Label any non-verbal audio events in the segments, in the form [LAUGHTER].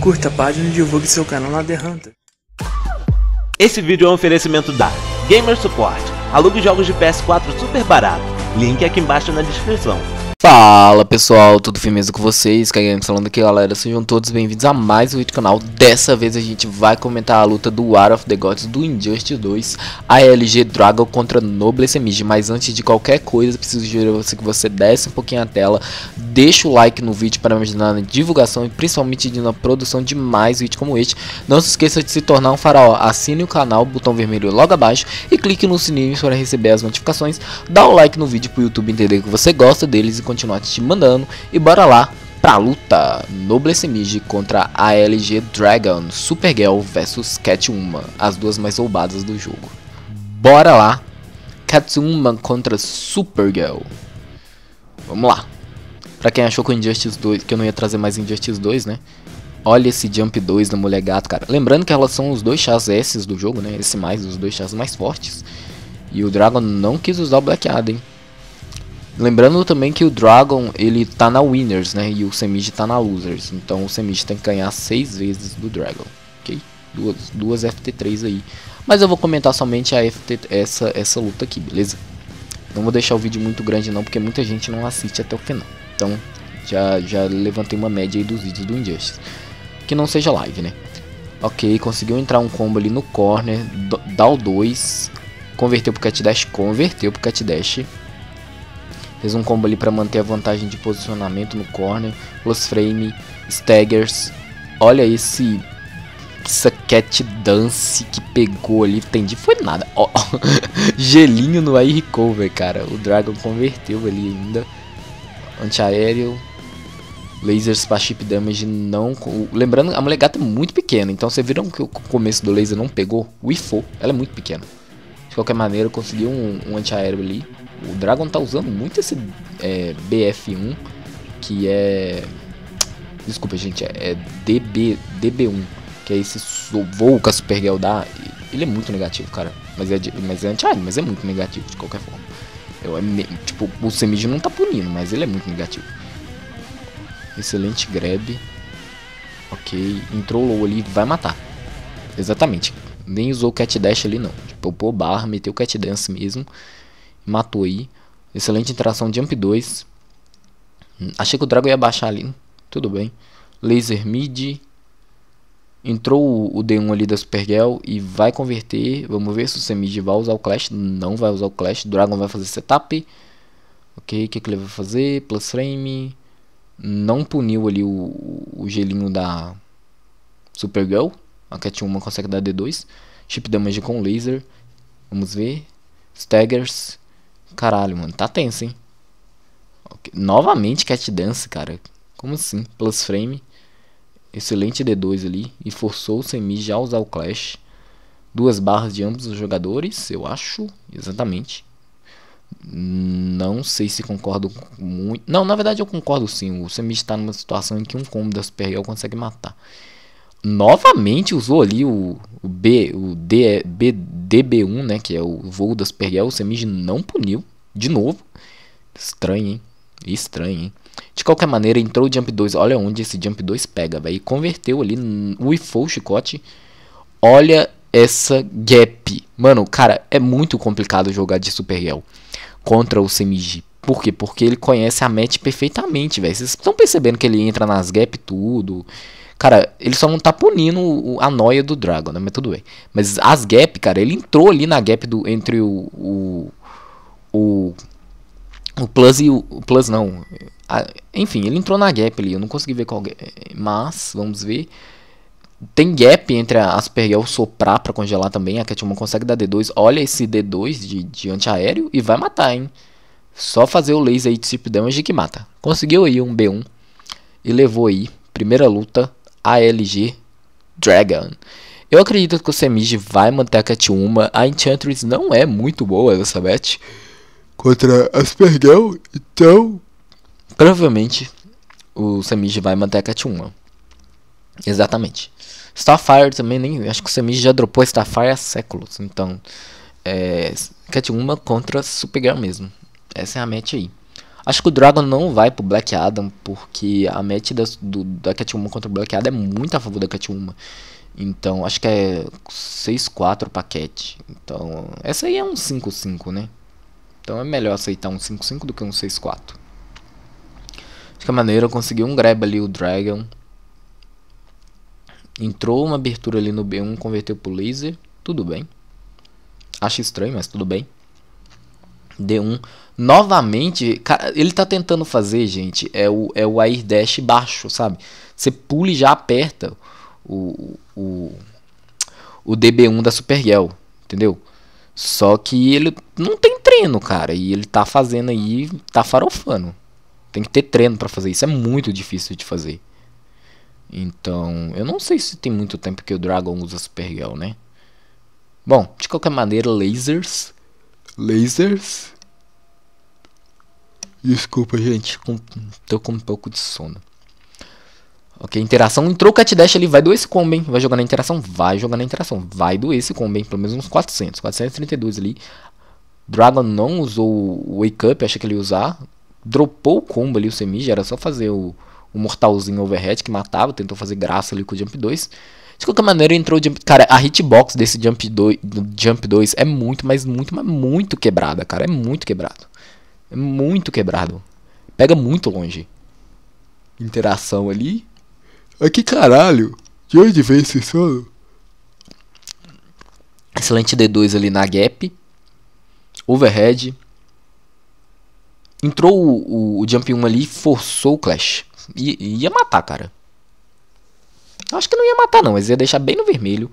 Curta a página e divulgue seu canal na The Hunter. Esse vídeo é um oferecimento da Gamer Support. Alugue jogos de PS4 super barato. Link aqui embaixo na descrição. Fala pessoal, tudo firmeza com vocês? KGM falando aqui galera, sejam todos bem-vindos a mais um vídeo do canal Dessa vez a gente vai comentar a luta do War of the Gods do Injustice 2 ALG Dragon contra Noblesse Mige Mas antes de qualquer coisa, preciso de você que você desce um pouquinho a tela Deixa o like no vídeo para me ajudar na divulgação e principalmente na produção de mais vídeos como este Não se esqueça de se tornar um faraó, assine o canal, botão vermelho logo abaixo E clique no sininho para receber as notificações Dá o like no vídeo para o YouTube entender que você gosta deles e continuar te mandando e bora lá pra luta Noblesse Mige contra a LG Dragon Supergirl vs Catwoman, as duas mais roubadas do jogo. Bora lá, Catwoman contra Supergirl. Vamos lá. Pra quem achou que o Injustice 2, que eu não ia trazer mais Injustice 2, né? Olha esse Jump 2 da Mulher Gato, cara. Lembrando que elas são os dois chás S do jogo, né? Esse mais, os dois chás mais fortes. E o Dragon não quis usar o Black Adam, hein? Lembrando também que o Dragon ele tá na Winners, né? E o Semid tá na Losers. Então o Semid tem que ganhar 6 vezes do Dragon, ok? Duas, duas FT3 aí. Mas eu vou comentar somente a FT, essa, essa luta aqui, beleza? Não vou deixar o vídeo muito grande não, porque muita gente não assiste até o final. Então já, já levantei uma média aí dos vídeos do Injustice. Que não seja live, né? Ok, conseguiu entrar um combo ali no corner, dá o 2, converteu pro cat dash, converteu pro cat dash. Fez um combo ali para manter a vantagem de posicionamento no corner. Plus frame, staggers. Olha esse saquete cat dance que pegou ali, entendi, foi nada. Oh, [LAUGHS] gelinho no air recover, cara. O Dragon converteu ali ainda. Antiaéreo. Lasers para chip damage não. Lembrando, a molegata é muito pequena. Então vocês viram que o começo do laser não pegou? O IFO, ela é muito pequena. De qualquer maneira, conseguiu um, um antiaéreo ali. O Dragon tá usando muito esse é, BF1, que é. Desculpa, gente, é, é DB, DB1, que é esse voo que a Supergirl dá. Ele é muito negativo, cara. Mas é, mas é anti-alien, ah, mas é muito negativo de qualquer forma. Eu, é, tipo, o Semid não tá punindo, mas ele é muito negativo. Excelente grab. Ok, entrou low ali, vai matar. Exatamente. Nem usou cat dash ali não. Tipo, pô, barra, meteu cat dance mesmo. Matoi. Excelente interação Jump 2. Achei que o Drago ia baixar ali. Tudo bem. Laser Mid. Entrou o D1 ali da Supergirl e vai converter. Vamos ver se o Semid vai usar o Clash. Não vai usar o Clash. Dragon vai fazer setup. Ok, o que, que ele vai fazer? Plus frame. Não puniu ali o, o gelinho da Supergirl. A Cat 1 consegue dar D2. Chip damage com laser. Vamos ver. Staggers. Caralho, mano, tá tenso, hein? Okay. Novamente Cat Dance, cara. Como assim? Plus frame. Excelente D2 ali. E forçou o Semi já a usar o Clash. Duas barras de ambos os jogadores, eu acho. Exatamente. Não sei se concordo muito. Não, na verdade eu concordo sim. O Semi está numa situação em que um combo da Supergirl consegue matar novamente usou ali o, o B, o D, B, DB1, né, que é o voo das Pergel, o Semige não puniu, de novo. Estranho, hein? Estranho, hein? De qualquer maneira, entrou o Jump 2, olha onde esse Jump 2 pega, velho, converteu ali, o ifo o chicote, olha essa gap. Mano, cara, é muito complicado jogar de Super contra o Semigi. Por quê? Porque ele conhece a match perfeitamente, velho. Vocês estão percebendo que ele entra nas gap tudo. Cara, ele só não tá punindo a noia do Dragon, né? Mas tudo bem. Mas as gap, cara, ele entrou ali na gap do, entre o. O. O, Plus e o. o plus não. A, enfim, ele entrou na gap ali. Eu não consegui ver qual. Mas, vamos ver. Tem gap entre a Aspergel soprar pra congelar também. A Catwoman consegue dar D2. Olha esse D2 de, de antiaéreo e vai matar, hein? Só fazer o laser aí de chip damage que mata. Conseguiu aí um B1 e levou aí. Primeira luta ALG Dragon. Eu acredito que o Semige vai manter a Catwoman. A Enchantress não é muito boa, Elizabeth. Contra Supergirl. então... Provavelmente o Semige vai manter a Catwoman. Exatamente. Starfire também, nem acho que o Semige já dropou Starfire há séculos. Então, é, Catwoman contra Supergirl mesmo. Essa é a match aí. Acho que o Dragon não vai pro Black Adam, porque a match da, do, da Catwoman contra o Black Adam é muito a favor da Catwoman. Então, acho que é 6-4 paquete. Então, essa aí é um 5-5, né? Então é melhor aceitar um 5-5 do que um 6-4. De que é maneira, eu consegui um grab ali, o Dragon. Entrou uma abertura ali no B1, converteu pro laser. Tudo bem. Acho estranho, mas tudo bem. D1 novamente, cara, ele tá tentando fazer, gente, é o, é o air dash baixo, sabe? Você pule e já aperta o, o, o DB1 da Supergirl, entendeu? Só que ele não tem treino, cara, e ele tá fazendo aí, tá farofando. Tem que ter treino para fazer isso, é muito difícil de fazer. Então, eu não sei se tem muito tempo que o Dragon usa Supergirl, né? Bom, de qualquer maneira, lasers lasers. Desculpa, gente, com, tô com um pouco de sono. Ok, interação. Entrou o Cat Dash ali, vai doer esse combo, hein? Vai jogar na interação? Vai jogar na interação. Vai doer esse combo, hein? Pelo menos uns 400. 432 ali. Dragon não usou o Wake Up, acha que ele ia usar. Dropou o combo ali, o Semija. Era só fazer o, o Mortalzinho Overhead que matava. Tentou fazer graça ali com o Jump 2. De qualquer maneira, entrou o jump. Cara, a hitbox desse jump 2, do jump 2 é muito, mas muito, mas muito quebrada, cara. É muito quebrado. É muito quebrado. Pega muito longe. Interação ali. Ai, é caralho. De onde vem esse solo? Excelente D2 ali na gap. Overhead. Entrou o, o, o Jump 1 ali, forçou o Clash. I, ia matar, cara. Acho que não ia matar não, mas ia deixar bem no vermelho.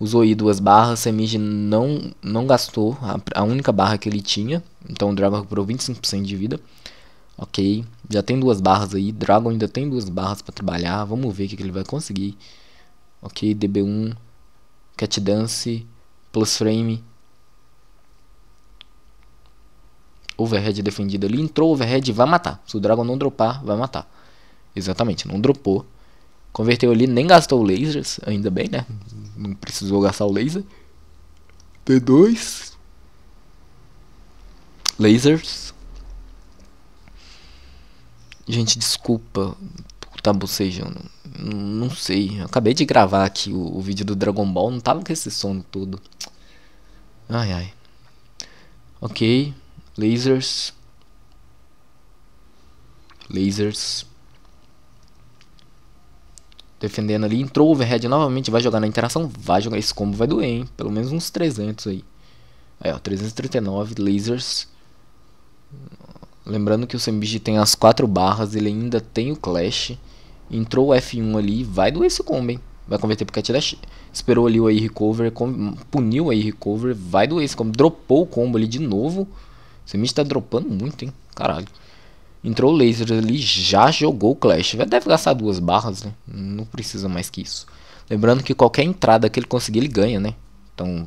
Usou aí duas barras, Semige não, não gastou a, a, única barra que ele tinha. Então o Dragon recuperou 25% de vida. Ok, já tem duas barras aí. Dragon ainda tem duas barras para trabalhar. Vamos ver o que, que ele vai conseguir. Ok, DB1, Cat Dance, Plus Frame. Overhead defendido ali. Entrou overhead, vai matar. Se o Dragon não dropar, vai matar. Exatamente, não dropou. Converteu ali, nem gastou lasers, ainda bem, né? Não precisou gastar o laser. T2. Lasers. Gente, desculpa. Tá bocejando. Não sei. Eu acabei de gravar aqui o, o, vídeo do Dragon Ball. Não tava com esse sono todo. Ai, ai. Ok. Lasers. Lasers defendendo ali. Entrou overhead novamente, vai jogar na interação, vai jogar esse combo, vai doer, hein? Pelo menos uns 300 aí. Aí, ó, 339 lasers. Lembrando que o Sembiji tem as quatro barras, ele ainda tem o Clash. Entrou o F1 ali, vai doer esse combo, hein? Vai converter pro Cat Dash. Esperou ali o AI Recover, puniu o AI Recover, vai doer esse combo. Dropou o combo ali de novo. O Sembiji tá dropando muito, hein? Caralho. Entrou o laser ali, já jogou o Clash. Vai deve gastar duas barras, né? Não precisa mais que isso. Lembrando que qualquer entrada que ele conseguir, ele ganha, né? Então,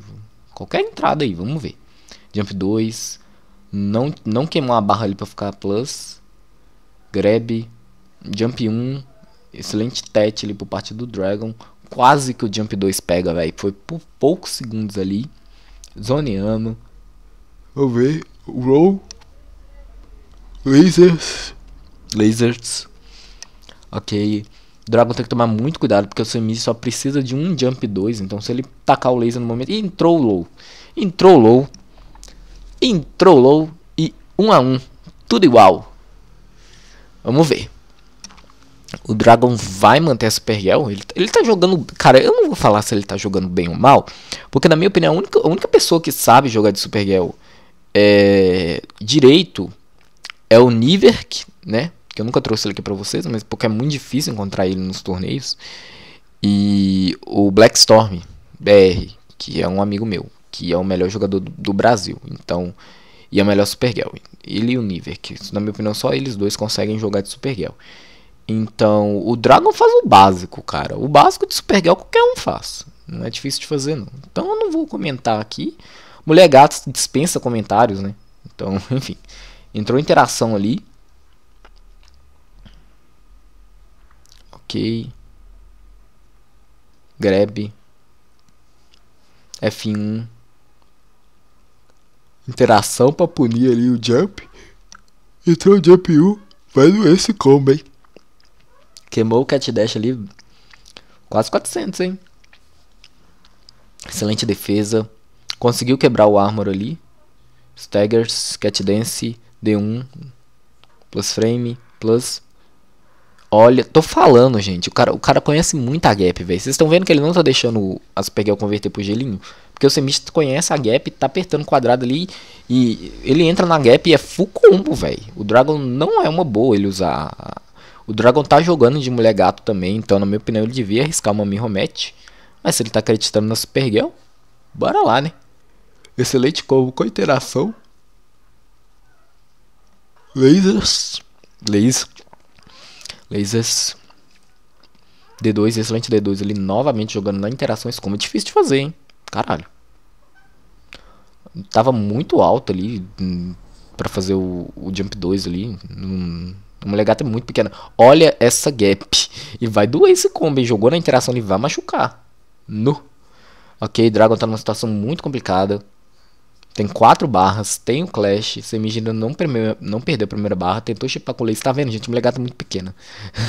qualquer entrada aí, vamos ver. Jump 2. Não, não queimou a barra ali pra ficar plus. Grab. Jump 1. Excelente tete ali por parte do Dragon. Quase que o Jump 2 pega, velho. Foi por poucos segundos ali. Zoneando. Vamos ver. Roll. Lasers. Lasers. Ok. Dragon tem que tomar muito cuidado, porque o Sami só precisa de um jump 2. Então se ele tacar o laser no momento... E entrou low. Entrou low. Entrou low. E um a um, Tudo igual. Vamos ver. O Dragon vai manter a Super Girl? Ele, tá, ele tá jogando. Cara, eu não vou falar se ele tá jogando bem ou mal. Porque, na minha opinião, a única, a única pessoa que sabe jogar de Super Girl... é, direito é o Niverk, né? Que eu nunca trouxe ele aqui pra vocês, mas porque é muito difícil encontrar ele nos torneios. E o Blackstorm BR, que é um amigo meu, que é o melhor jogador do, do Brasil. Então, e é o melhor Supergirl. Ele e o Niverk. Na minha opinião, só eles dois conseguem jogar de Supergirl. Então, o Dragon faz o básico, cara. O básico de Supergirl qualquer um faz. Não é difícil de fazer, não. Então eu não vou comentar aqui. Mulher gato dispensa comentários, né? Então, [LAUGHS] enfim. Entrou interação ali. Ok. Grab. F1. Interação pra punir ali o jump. Entrou o jump U. Vai no é esse combo, hein? Queimou o cat dash ali. Quase 400, hein? Excelente defesa. Conseguiu quebrar o armor ali. Staggers, cat dance, D1 plus frame plus Olha, tô falando, gente. O cara, o cara conhece muito a gap, velho. Vocês estão vendo que ele não tá deixando as pegar converter pro gelinho? Porque o semista conhece a gap, tá apertando quadrado ali e ele entra na gap e é full combo, velho. O Dragon não é uma boa ele usar. O Dragon tá jogando de mulher gato também, então na minha opinião ele devia arriscar uma Mirror Match. Mas se ele tá acreditando na Supergirl, bora lá, né? Excelente combo com interação. Lasers. Lasers. Lasers. D2, excelente D2 ali novamente jogando na interações como é difícil de fazer, hein? Caralho. Tava muito alto ali hum, para fazer o, o, jump 2 ali. um uma legata é muito pequena. Olha essa gap. E vai doer esse combo, hein? Jogou na interação, ele vai machucar. No. Ok, Dragon tá numa situação muito complicada. Tem quatro barras, tem o Clash. Semigina não, não perdeu a primeira barra. Tentou chipar com o Laser. Tá vendo, gente? O legato tá muito pequena.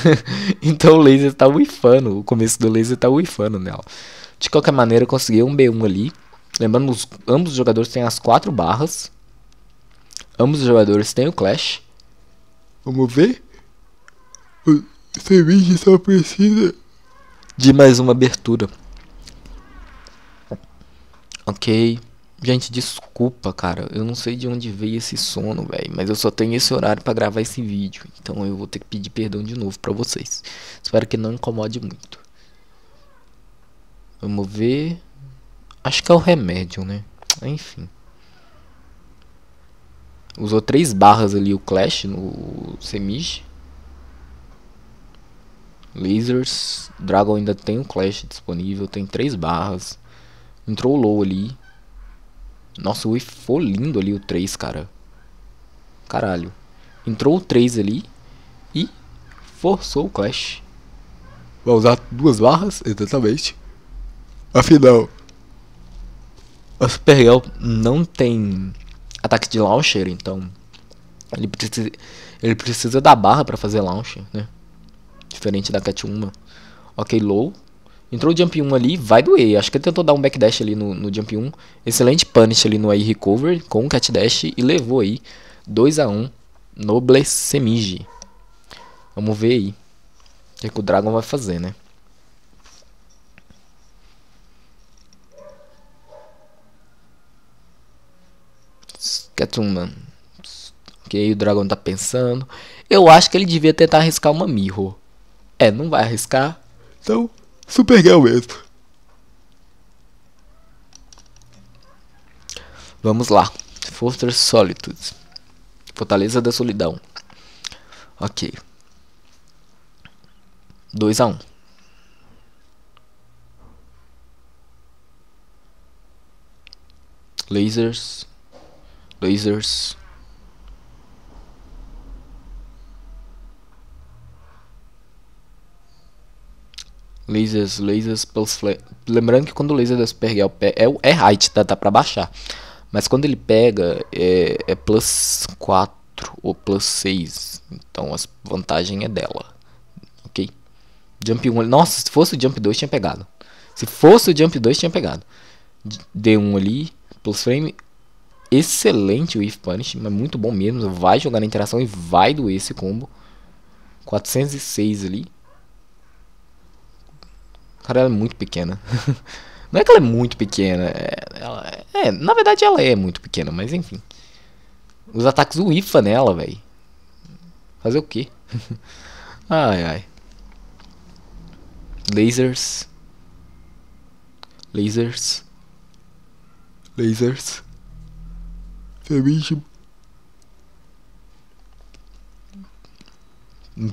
[LAUGHS] então o Laser tá uifando. O começo do Laser tá uifando nela. Né, de qualquer maneira, eu consegui um B1 ali. Lembrando, os, ambos os jogadores têm as quatro barras. Ambos os jogadores têm o Clash. Vamos ver? O Semigina só tá precisa de mais uma abertura. Ok. Gente, desculpa, cara. Eu não sei de onde veio esse sono, velho. Mas eu só tenho esse horário para gravar esse vídeo. Então eu vou ter que pedir perdão de novo para vocês. Espero que não incomode muito. Vamos ver. Acho que é o remédio, né? Enfim. Usou três barras ali o Clash no Semige. Lasers. Dragon ainda tem o Clash disponível. Tem três barras. Entrou low ali. Nossa, o foi lindo ali o 3, cara. Caralho. Entrou o 3 ali e forçou o Clash. Vai usar duas barras, exatamente. Afinal, a Supergirl não tem ataque de launcher, então ele precisa, ele precisa da barra para fazer launcher, né? Diferente da Cat 1. Ok, low. Entrou o jump 1 ali, vai doer. Acho que ele tentou dar um backdash ali no, no jump 1. Excelente punish ali no aí recover com o cat dash e levou aí 2 a 1 Noble Semige. Vamos ver aí o que, é que o Dragon vai fazer, né? Catwoman. O ok o Dragon tá pensando? Eu acho que ele devia tentar arriscar uma Mirror. É, não vai arriscar. Então, Supergirl mesmo. Vamos lá. Fortress Solitude. Fortaleza da Solidão. Ok. 2 a 1 um. Lasers. Lasers. Lasers, lasers plus flare. Lembrando que quando o laser da Super Girl pega, é, é height, tá, tá pra baixar. Mas quando ele pega, é, é plus 4 ou plus 6. Então a vantagem é dela. Ok? Jump 1. Nossa, se fosse o Jump 2 tinha pegado. Se fosse o Jump 2 tinha pegado. D1 ali, plus frame. Excelente o If Punish, mas muito bom mesmo. Vai jogar na interação e vai doer esse combo. 406 ali. Cara, ela é muito pequena. [LAUGHS] Não é que ela é muito pequena. É, ela é, é, na verdade, ela é muito pequena, mas enfim. Os ataques do IFA nela, velho. Fazer o quê? [LAUGHS] ai, ai. Lasers. Lasers. Lasers. Feminismo.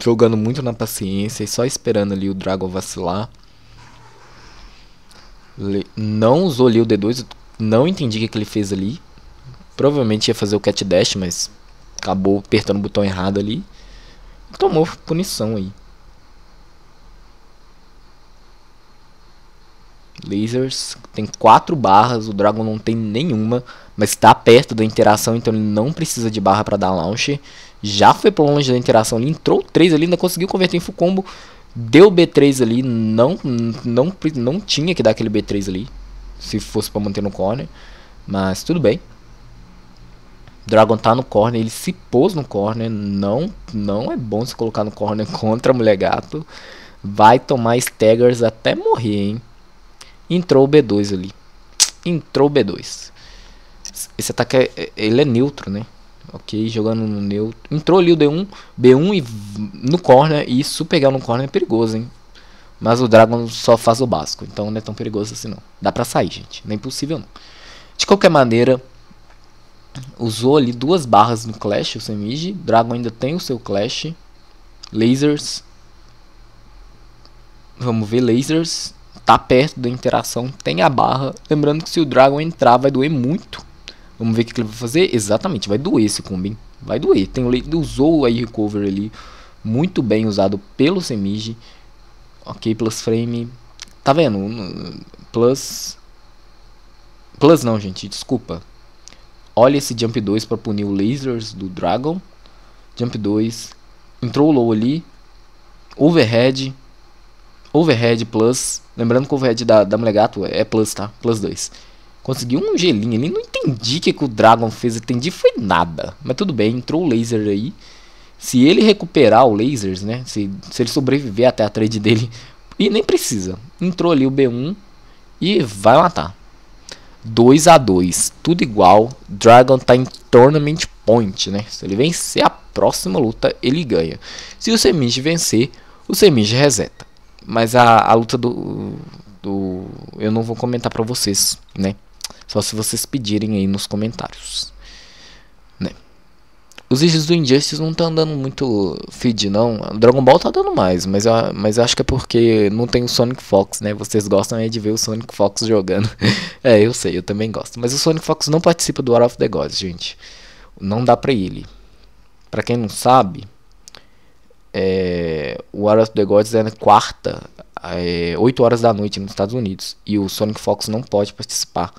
Jogando muito na paciência e só esperando ali o Dragon vacilar não usou ali o D2, não entendi o que, que ele fez ali. Provavelmente ia fazer o cat dash, mas acabou apertando o botão errado ali. Tomou punição aí. Lasers tem quatro barras, o Dragon não tem nenhuma, mas está perto da interação, então ele não precisa de barra para dar launch. Já foi para longe da interação, ele entrou três ali, ainda conseguiu converter em full combo. Deu B3 ali, não, não, não tinha que dar aquele B3 ali. Se fosse para manter no corner. Mas tudo bem. Dragon tá no corner, ele se pôs no corner. Não, não é bom se colocar no corner [LAUGHS] contra mulher gato. Vai tomar staggers até morrer, hein? Entrou o B2 ali. Entrou o B2. Esse ataque é, é, ele é neutro, né? ok? Jogando no neutro. Entrou ali o D1, B1 e no corner. E isso pegar no corner é perigoso, hein? Mas o Dragon só faz o básico, então não é tão perigoso assim não. Dá pra sair, gente. Não é impossível não. De qualquer maneira, usou ali duas barras no Clash, o Semige. Dragon ainda tem o seu Clash. Lasers. Vamos ver, Lasers. Tá perto da interação, tem a barra. Lembrando que se o Dragon entrar, vai doer muito Vamos ver o que ele vai fazer. Exatamente, vai doer esse combo, hein? Vai doer. Tem, ele usou o Air Recover ali. Muito bem usado pelo Semige. Ok, plus frame. Tá vendo? Plus. Plus não, gente. Desculpa. Olha esse Jump 2 para punir o Lasers do Dragon. Jump 2. Entrou low ali. Overhead. Overhead plus. Lembrando que o overhead da, da Melegato é plus, tá? Plus 2. Consegui um gelinho ali. Não entendi o que, que o Dragon fez. Entendi foi nada. Mas tudo bem, entrou o laser aí. Se ele recuperar o lasers, né? Se, se ele sobreviver até a trade dele. [LAUGHS] E nem precisa. Entrou ali o B1 e vai matar. 2 a 2 Tudo igual. Dragon tá em Tournament Point, né? Se ele vencer a próxima luta, ele ganha. Se o Semish vencer, o Semish reseta. Mas a, a luta do, do. Eu não vou comentar pra vocês, né? Só se vocês pedirem aí nos comentários. Né? Os vídeos do Injustice não estão dando muito feed, não. Dragon Ball tá dando mais, mas, eu, mas eu acho que é porque não tem o Sonic Fox, né? Vocês gostam aí de ver o Sonic Fox [LAUGHS] jogando. é, eu sei, eu também gosto. Mas o Sonic Fox não participa do War of the Gods, gente. Não dá pra ele. Pra quem não sabe, é, o War of the Gods é na quarta, é, 8 horas da noite nos Estados Unidos. E o Sonic Fox não pode participar.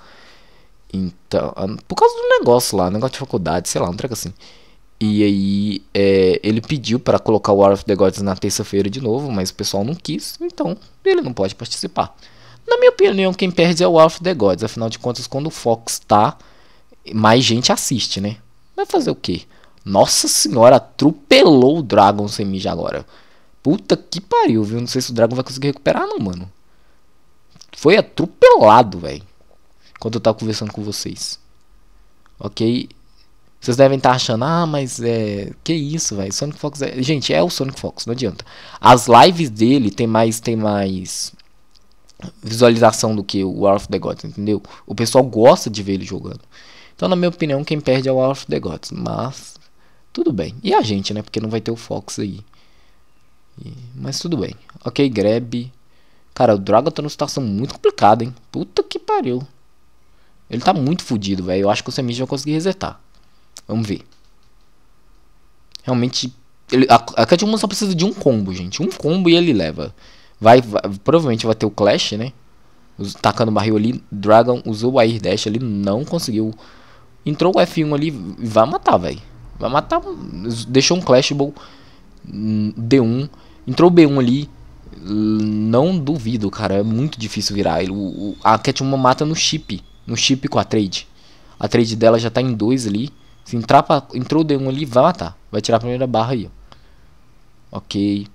Então, ah, por causa do negócio lá, negócio de faculdade, sei lá, um treco assim. E aí é, ele pediu para colocar o War of the Gods na terça-feira de novo, mas o pessoal não quis, então ele não pode participar. Na minha opinião, quem perde é o War of the Gods, afinal de contas, quando o Fox tá, mais gente assiste, né? Vai fazer o quê? Nossa senhora, atropelou o Dragon Semija agora. Puta que pariu, viu? Não sei se o Dragon vai conseguir recuperar, não, mano. Foi atropelado, velho quando eu tava conversando com vocês. Ok? Vocês devem estar tá achando, ah, mas é. Que isso, velho? Sonic Fox é. Gente, é o Sonic Fox, não adianta. As lives dele tem mais. Tem mais visualização do que o War of the Gods, entendeu? O pessoal gosta de ver ele jogando. Então, na minha opinião, quem perde é o War of the Gods, mas tudo bem. E a gente, né? Porque não vai ter o Fox aí. E... Mas tudo bem. Ok, grab. Cara, o Dragon tá numa situação muito complicada, hein? Puta que pariu. Ele tá muito fodido, velho. Eu acho que o Semid vai conseguir resetar. Vamos ver. Realmente, ele, a, a só precisa de um combo, gente. Um combo e ele leva. Vai, vai provavelmente vai ter o Clash, né? tacando o barril ali. Dragon usou o Air Dash ali, não conseguiu. Entrou o F1 ali e vai matar, velho. Vai matar. Deixou um Clash Ball. Hum, D1. Entrou o B1 ali. Hum, não duvido, cara. É muito difícil virar. Ele, o, a Cat mata no chip no chip com a trade. A trade dela já tá em dois ali. Se entrar pra, entrou o um ali, vai matar. Vai tirar a primeira barra aí. Ó. Ok.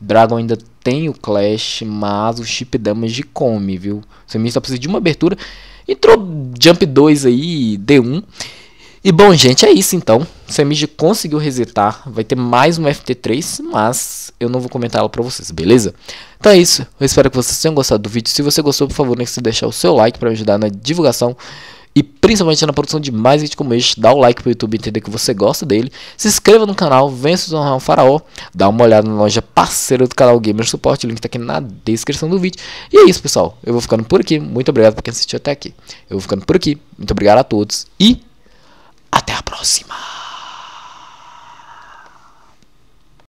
Dragon ainda tem o Clash, mas o chip damage come, viu? O Samir só precisa de uma abertura. Entrou Jump 2 aí, D1. E bom, gente, é isso então. Semid conseguiu resetar, vai ter mais uma FT3, mas eu não vou comentar ela pra vocês, beleza? Então é isso, eu espero que vocês tenham gostado do vídeo. Se você gostou, por favor, não esqueça de deixar o seu like para me ajudar na divulgação e principalmente na produção de mais vídeos como este. Dá o like pro YouTube entender que você gosta dele. Se inscreva no canal, venha se um faraó. Dá uma olhada na loja parceira do canal Gamer Support, o link tá aqui na descrição do vídeo. E é isso, pessoal. Eu vou ficando por aqui. Muito obrigado por quem assistiu até aqui. Eu vou ficando por aqui. Muito obrigado a todos e próxima!